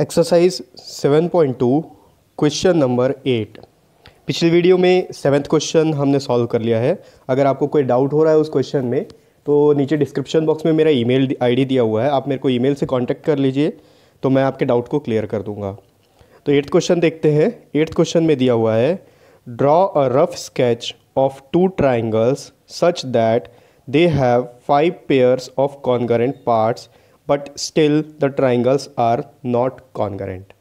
exercise 7.2 question number eight पिछली video में seventh question हमने सॉल्व कर लिया है अगर आपको कोई डाउट हो रहा है उस क्वेश्चन में तो नीचे डिस्क्रिप्शन बॉक्स में मेरा ईमेल आईडी दिया हुआ है आप मेरे को ईमेल से कांटेक्ट कर लीजिए तो मैं आपके डाउट को क्लियर कर दूंगा तो एट्थ क्वेश्चन देखते हैं एट्थ क्वेश्चन में दिया हुआ है draw a rough sketch of two triangles such that they have five pairs of congruent parts but still the triangles are not congruent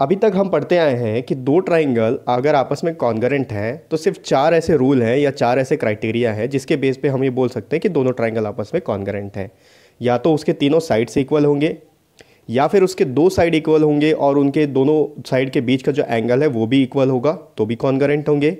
अभी तक हम पढ़ते आए हैं कि दो ट्राइंगल अगर आपस में कॉन्गरेंट हैं तो सिर्फ चार ऐसे रूल हैं या चार ऐसे क्राइटेरिया हैं जिसके बेस पे हम ये बोल सकते हैं कि दोनों ट्राइंगल आपस में कॉन्गरेंट हैं या तो उसके तीनों साइड से इक्वल होंगे या फिर उसके दो साइड इक्वल होंगे और उनके दोनों साइड के बीच का जो एंगल है वो भी इक्वल होगा तो भी कॉन्गरेंट होंगे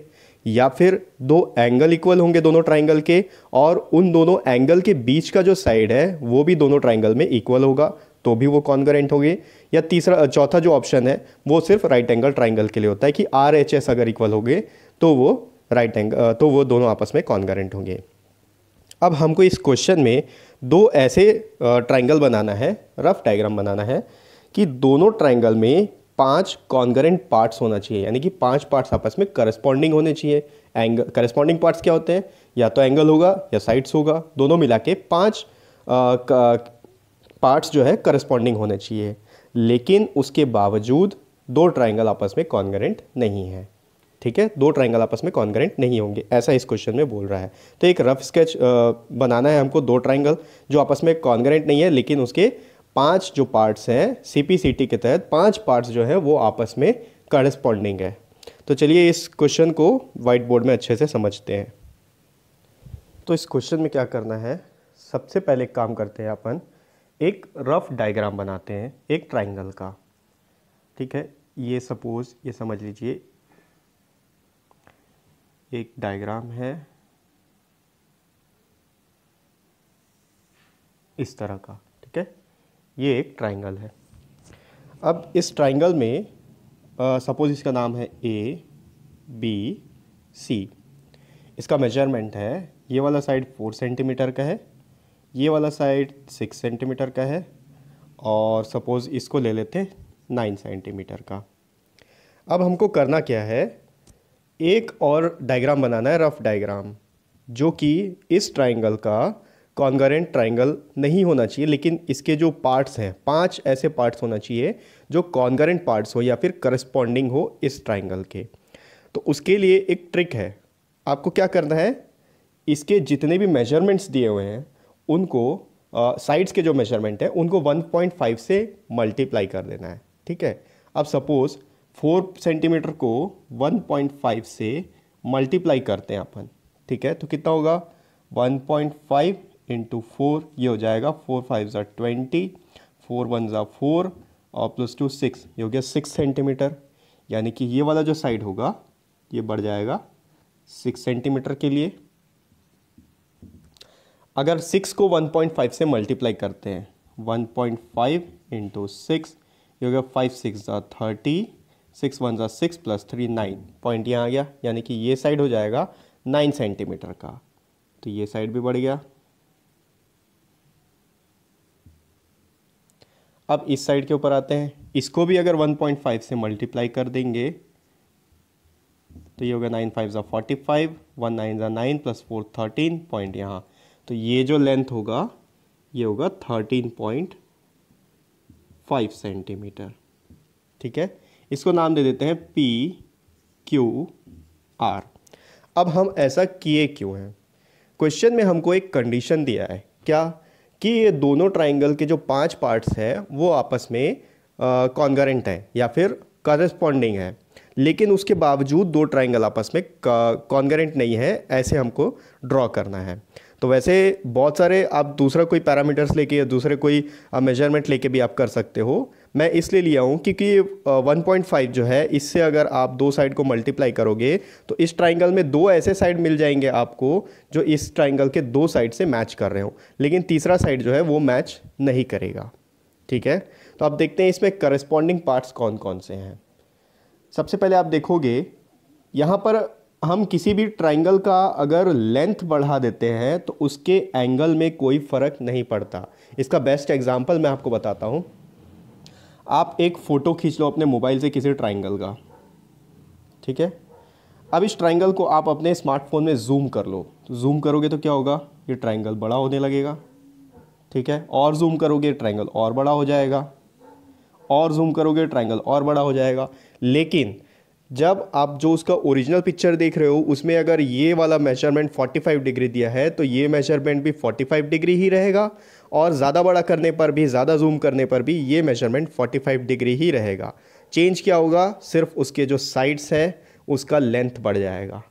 या फिर दो एंगल इक्वल होंगे दोनों ट्राइंगल के और उन दोनों एंगल के बीच का जो साइड है वो भी दोनों ट्राइंगल में इक्वल होगा तो भी वो कॉन्गरेंट होंगे या तीसरा चौथा जो ऑप्शन है वो सिर्फ राइट एंगल ट्राइंगल के लिए होता है कि आर एच एस अगर इक्वल होंगे तो वो राइट एंगल तो वो दोनों आपस में कॉन्गरेंट होंगे अब हमको इस क्वेश्चन में दो ऐसे ट्राइंगल बनाना है रफ डायग्राम बनाना है कि दोनों ट्राइंगल में पांच कॉन्गरेंट पार्ट्स होना चाहिए यानी कि पांच पार्ट्स आपस में करस्पॉन्डिंग होने चाहिए एंगल करस्पॉन्डिंग पार्ट्स क्या होते हैं या तो एंगल होगा या साइड्स होगा दोनों मिला के पाँच पार्ट्स जो है करस्पॉन्डिंग होने चाहिए लेकिन उसके बावजूद दो ट्राइंगल आपस में कॉन्गरेंट नहीं है ठीक है दो ट्राइंगल आपस में कॉन्गरेंट नहीं होंगे ऐसा इस क्वेश्चन में बोल रहा है तो एक रफ स्केच बनाना है हमको दो ट्राइंगल जो आपस में कॉन्गरेंट नहीं है लेकिन उसके पांच जो पार्ट्स हैं टी के तहत पांच पार्ट्स जो हैं वो आपस में करस्पॉन्डिंग है तो चलिए इस क्वेश्चन को वाइट बोर्ड में अच्छे से समझते हैं तो इस क्वेश्चन में क्या करना है सबसे पहले एक काम करते हैं अपन एक रफ डायग्राम बनाते हैं एक ट्राइंगल का ठीक है ये सपोज़ ये समझ लीजिए एक डायग्राम है इस तरह का ठीक है ये एक ट्राइंगल है अब इस ट्राइंगल में सपोज़ इसका नाम है ए बी सी इसका मेजरमेंट है ये वाला साइड फोर सेंटीमीटर का है ये वाला साइड सिक्स सेंटीमीटर का है और सपोज़ इसको ले लेते नाइन सेंटीमीटर का अब हमको करना क्या है एक और डायग्राम बनाना है रफ़ डायग्राम जो कि इस ट्राइंगल का कॉन्गरेंट ट्राइंगल नहीं होना चाहिए लेकिन इसके जो पार्ट्स हैं पांच ऐसे पार्ट्स होना चाहिए जो कॉन्गरेंट पार्ट्स हो या फिर करस्पॉन्डिंग हो इस ट्राइंगल के तो उसके लिए एक ट्रिक है आपको क्या करना है इसके जितने भी मेजरमेंट्स दिए हुए हैं उनको साइड्स के जो मेजरमेंट है उनको 1.5 से मल्टीप्लाई कर देना है ठीक है अब सपोज़ फोर सेंटीमीटर को 1.5 से मल्टीप्लाई करते हैं अपन ठीक है तो कितना होगा 1.5 इंटू फोर ये हो जाएगा फोर फाइव ज़ा ट्वेंटी फोर वन ज़ा फोर और प्लस टू सिक्स ये हो गया सिक्स सेंटीमीटर यानी कि ये वाला जो साइड होगा ये बढ़ जाएगा सिक्स सेंटीमीटर के लिए अगर सिक्स को वन पॉइंट फाइव से मल्टीप्लाई करते हैं one point five into six ये हो गया फाइव सिक्स ज़ा थर्टी सिक्स वन ज़ा six plus three nine point यहाँ आ गया यानी कि ये साइड हो जाएगा नाइन सेंटीमीटर का तो ये साइड भी बढ़ गया अब इस साइड के ऊपर आते हैं इसको भी अगर 1.5 से मल्टीप्लाई कर देंगे तो ये हो गया नाइन फाइव ज़ा फोर्टी फाइव वन नाइन ज़ा nine plus four thirteen point यहाँ तो ये जो लेंथ होगा ये होगा थर्टीन पॉइंट फाइव सेंटीमीटर ठीक है इसको नाम दे देते हैं पी क्यू आर अब हम ऐसा किए क्यों हैं क्वेश्चन में हमको एक कंडीशन दिया है क्या कि ये दोनों ट्राइंगल के जो पांच पार्ट्स हैं वो आपस में कॉन्गरेंट हैं या फिर करस्पॉन्डिंग है लेकिन उसके बावजूद दो ट्राइंगल आपस में कॉन्गरेंट नहीं है ऐसे हमको ड्रॉ करना है तो वैसे बहुत सारे आप दूसरा कोई पैरामीटर्स लेके या दूसरे कोई मेजरमेंट लेके भी आप कर सकते हो मैं इसलिए लिया हूँ क्योंकि 1.5 जो है इससे अगर आप दो साइड को मल्टीप्लाई करोगे तो इस ट्राइंगल में दो ऐसे साइड मिल जाएंगे आपको जो इस ट्राइंगल के दो साइड से मैच कर रहे हो लेकिन तीसरा साइड जो है वो मैच नहीं करेगा ठीक है तो आप देखते हैं इसमें करस्पॉन्डिंग पार्ट्स कौन कौन से हैं सबसे पहले आप देखोगे यहाँ पर हम किसी भी ट्राइंगल का अगर लेंथ बढ़ा देते हैं तो उसके एंगल में कोई फ़र्क नहीं पड़ता इसका बेस्ट एग्जाम्पल मैं आपको बताता हूँ आप एक फ़ोटो खींच लो अपने मोबाइल से किसी ट्राइंगल का ठीक है अब इस ट्राइंगल को आप अपने स्मार्टफोन में जूम कर लो तो जूम करोगे तो क्या होगा ये ट्राइंगल बड़ा होने लगेगा ठीक है और जूम करोगे ट्राइंगल और बड़ा हो जाएगा और जूम करोगे ट्राइंगल और बड़ा हो जाएगा लेकिन जब आप जो उसका ओरिजिनल पिक्चर देख रहे हो उसमें अगर ये वाला मेजरमेंट 45 डिग्री दिया है तो ये मेजरमेंट भी 45 डिग्री ही रहेगा और ज़्यादा बड़ा करने पर भी ज़्यादा जूम करने पर भी ये मेजरमेंट 45 डिग्री ही रहेगा चेंज क्या होगा सिर्फ उसके जो साइड्स है उसका लेंथ बढ़ जाएगा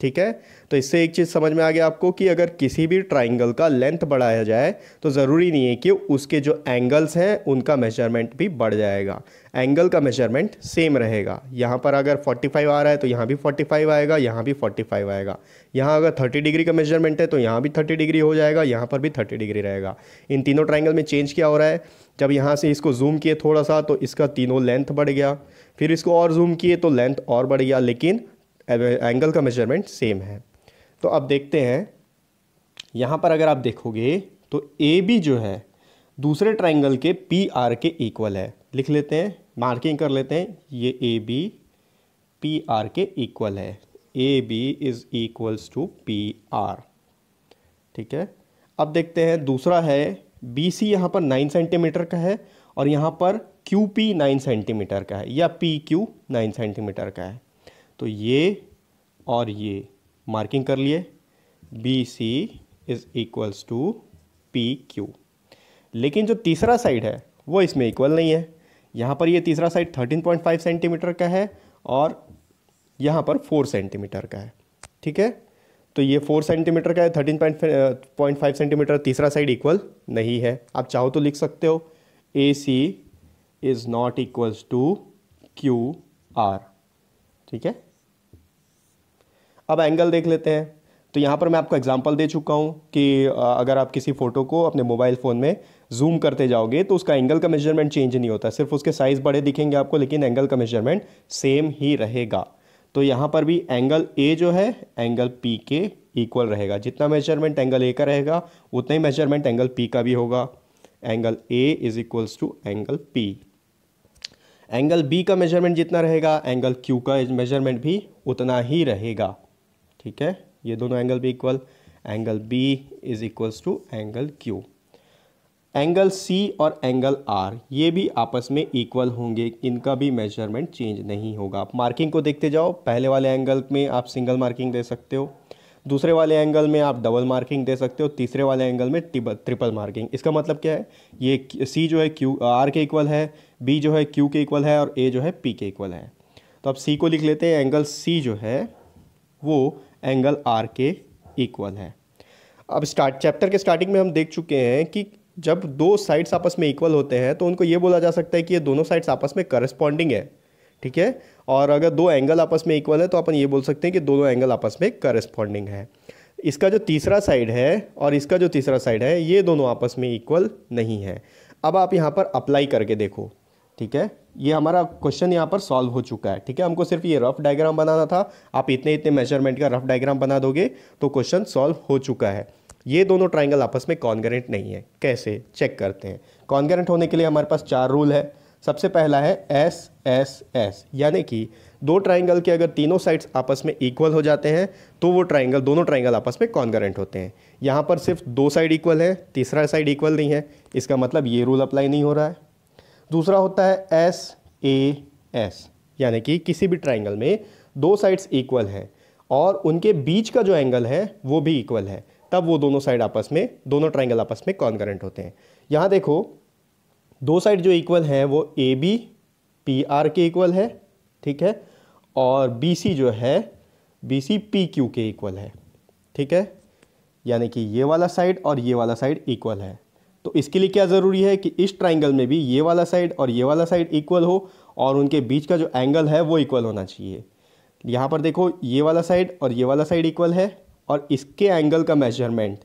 ठीक है तो इससे एक चीज़ समझ में आ गया आपको कि अगर किसी भी ट्राइंगल का लेंथ बढ़ाया जाए तो ज़रूरी नहीं है कि उसके जो एंगल्स हैं उनका मेजरमेंट भी बढ़ जाएगा एंगल का मेजरमेंट सेम रहेगा यहाँ पर अगर 45 आ रहा है तो यहाँ भी 45 आएगा यहाँ भी 45 आएगा यहाँ अगर 30 डिग्री का मेजरमेंट है तो यहाँ भी थर्टी डिग्री हो जाएगा यहाँ पर भी थर्टी डिग्री रहेगा इन तीनों ट्राइंगल में चेंज क्या हो रहा है जब यहाँ से इसको जूम किए थोड़ा सा तो इसका तीनों लेंथ बढ़ गया फिर इसको और जूम किए तो लेंथ और बढ़ गया लेकिन एंगल का मेजरमेंट सेम है तो अब देखते हैं यहाँ पर अगर आप देखोगे तो ए बी जो है दूसरे ट्राइंगल के पी आर के इक्वल है लिख लेते हैं मार्किंग कर लेते हैं ये ए बी पी आर के इक्वल है A B is equals to P R ठीक है अब देखते हैं दूसरा है बी सी यहाँ पर नाइन सेंटीमीटर का है और यहाँ पर क्यू पी नाइन सेंटीमीटर का है या पी क्यू नाइन सेंटीमीटर का है तो ये और ये मार्किंग कर लिए B C is equals to P Q लेकिन जो तीसरा साइड है वो इसमें इक्वल नहीं है यहाँ पर ये तीसरा साइड 13.5 सेंटीमीटर का है और यहाँ पर 4 सेंटीमीटर का है ठीक है तो ये 4 सेंटीमीटर का है 13.5 सेंटीमीटर तीसरा साइड इक्वल नहीं है आप चाहो तो लिख सकते हो A C is not equals to Q R ठीक है अब एंगल देख लेते हैं तो यहाँ पर मैं आपको एग्जांपल दे चुका हूँ कि अगर आप किसी फ़ोटो को अपने मोबाइल फ़ोन में जूम करते जाओगे तो उसका एंगल का मेजरमेंट चेंज नहीं होता सिर्फ उसके साइज़ बड़े दिखेंगे आपको लेकिन एंगल का मेजरमेंट सेम ही रहेगा तो यहाँ पर भी एंगल ए जो है एंगल पी के इक्वल रहेगा जितना मेजरमेंट एंगल ए का रहेगा उतना ही मेजरमेंट एंगल पी का भी होगा angle A is equals to angle P angle B का मेजरमेंट जितना रहेगा एंगल क्यू का मेजरमेंट भी उतना ही रहेगा ठीक है ये दोनों एंगल भी equal angle B is equals to angle Q angle C और एंगल आर ये भी आपस में इक्वल होंगे इनका भी मेजरमेंट चेंज नहीं होगा आप मार्किंग को देखते जाओ पहले वाले एंगल में आप सिंगल मार्किंग दे सकते हो दूसरे वाले एंगल में आप डबल मार्किंग दे सकते हो तीसरे वाले एंगल में ट्रिपल मार्किंग इसका मतलब क्या है ये सी जो है क्यू आर के इक्वल है बी जो है क्यू के इक्वल है और ए जो है पी के इक्वल है तो आप सी को लिख लेते हैं एंगल सी जो है वो एंगल आर के इक्वल है अब स्टार्ट चैप्टर के स्टार्टिंग में हम देख चुके हैं कि जब दो साइड्स आपस में इक्वल होते हैं तो उनको ये बोला जा सकता है कि ये दोनों साइड्स आपस में करस्पॉन्डिंग है ठीक है और अगर दो एंगल आपस में इक्वल है तो अपन ये बोल सकते हैं कि दोनों एंगल आपस में करस्पॉन्डिंग है इसका जो तीसरा साइड है और इसका जो तीसरा साइड है ये दोनों आपस में इक्वल नहीं है अब आप यहाँ पर अप्लाई करके देखो ठीक है ये हमारा क्वेश्चन यहाँ पर सॉल्व हो चुका है ठीक है हमको सिर्फ ये रफ डायग्राम बनाना था आप इतने इतने मेजरमेंट का रफ डायग्राम बना दोगे तो क्वेश्चन सॉल्व हो चुका है ये दोनों ट्राइंगल आपस में कॉन्गरेंट नहीं है कैसे चेक करते हैं कॉन्गरेंट होने के लिए हमारे पास चार रूल है सबसे पहला है एस एस एस यानी कि दो ट्राइंगल के अगर तीनों साइड्स आपस में इक्वल हो जाते हैं तो वो ट्राइंगल दोनों ट्राइंगल आपस में कॉन्गरेंट होते हैं यहाँ पर सिर्फ दो साइड इक्वल है तीसरा साइड इक्वल नहीं है इसका मतलब ये रूल अप्लाई नहीं हो रहा है दूसरा होता है एस ए एस यानी कि किसी भी ट्राइंगल में दो साइड्स इक्वल हैं और उनके बीच का जो एंगल है वो भी इक्वल है तब वो दोनों साइड आपस में दोनों ट्राइंगल आपस में कॉन्करेंट होते हैं यहाँ देखो दो साइड जो इक्वल हैं वो ए बी पी आर के इक्वल है ठीक है और बी सी जो है बी सी पी क्यू के इक्वल है ठीक है यानी कि ये वाला साइड और ये वाला साइड इक्वल है तो इसके लिए क्या ज़रूरी है कि इस ट्राइंगल में भी ये वाला साइड और ये वाला साइड इक्वल हो और उनके बीच का जो एंगल है वो इक्वल होना चाहिए यहाँ पर देखो ये वाला साइड और ये वाला साइड इक्वल है और इसके एंगल का मेजरमेंट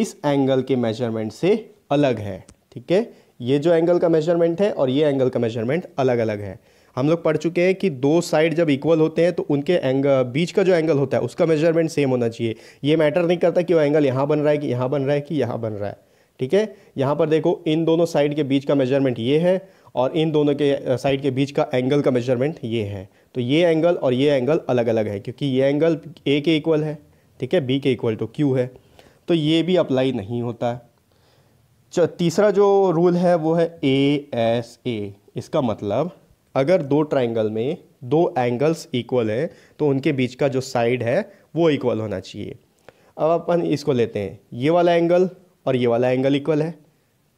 इस एंगल के मेजरमेंट से अलग है ठीक है ये जो एंगल का मेजरमेंट है और ये एंगल का मेजरमेंट अलग अलग है हम लोग पढ़ चुके हैं कि दो साइड जब इक्वल होते हैं तो उनके एंगल बीच का जो एंगल होता है उसका मेजरमेंट सेम होना चाहिए ये मैटर नहीं करता कि वो एंगल यहाँ बन रहा है कि यहाँ बन रहा है कि यहाँ बन रहा है ठीक है यहाँ पर देखो इन दोनों साइड के बीच का मेजरमेंट ये है और इन दोनों के साइड के बीच का एंगल का मेजरमेंट ये है तो ये एंगल और ये एंगल अलग अलग है क्योंकि ये एंगल ए के इक्वल है ठीक है बी के इक्वल टू क्यू है तो ये भी अप्लाई नहीं होता तीसरा जो रूल है वो है ए एस ए इसका मतलब अगर दो ट्राइंगल में दो एंगल्स इक्वल हैं तो उनके बीच का जो साइड है वो इक्वल होना चाहिए अब अपन इसको लेते हैं ये वाला एंगल और ये वाला एंगल इक्वल है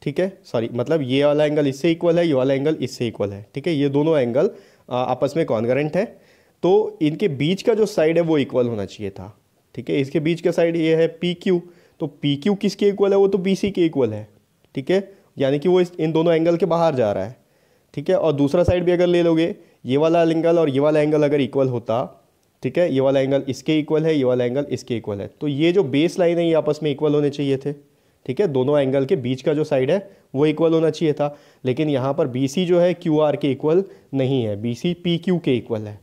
ठीक है सॉरी मतलब ये वाला एंगल इससे इक्वल है ये वाला एंगल इससे इक्वल है ठीक है ये दोनों एंगल आपस में कॉन्गरेंट है तो इनके बीच का जो साइड है वो इक्वल होना चाहिए था ठीक है इसके बीच का साइड ये है पी क्यू तो पी क्यू किसके इक्वल है वो तो बी सी के इक्वल है ठीक है यानी कि वो इस इन दोनों एंगल के बाहर जा रहा है ठीक है और दूसरा साइड भी अगर ले लोगे ये वाला एंगल और ये वाला एंगल अगर इक्वल होता ठीक है ये वाला एंगल इसके इक्वल है ये वाला एंगल इसके इक्वल है तो ये जो बेस लाइन है ये आपस में इक्वल होने चाहिए थे ठीक है दोनों एंगल के बीच का जो साइड है वो इक्वल होना चाहिए था लेकिन यहाँ पर बी सी जो है क्यू आर के इक्वल नहीं है बी सी पी क्यू के इक्वल है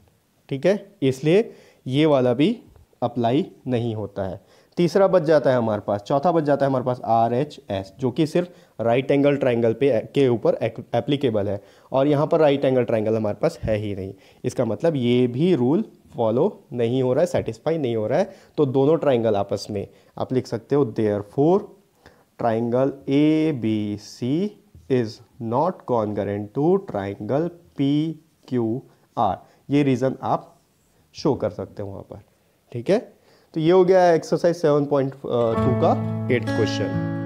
ठीक है इसलिए ये वाला भी अप्लाई नहीं होता है तीसरा बच जाता है हमारे पास चौथा बच जाता है हमारे पास आर एच एस जो कि सिर्फ राइट एंगल ट्राइंगल पे के ऊपर एप्लीकेबल है और यहाँ पर राइट एंगल ट्राइंगल हमारे पास है ही नहीं इसका मतलब ये भी रूल फॉलो नहीं हो रहा है सेटिस्फाई नहीं हो रहा है तो दोनों ट्राइंगल आपस में आप लिख सकते हो therefore triangle A B C is not is to triangle P Q R ये रीज़न आप शो कर सकते हो वहां पर ठीक है तो ये हो गया एक्सरसाइज सेवन पॉइंट टू का एट्थ क्वेश्चन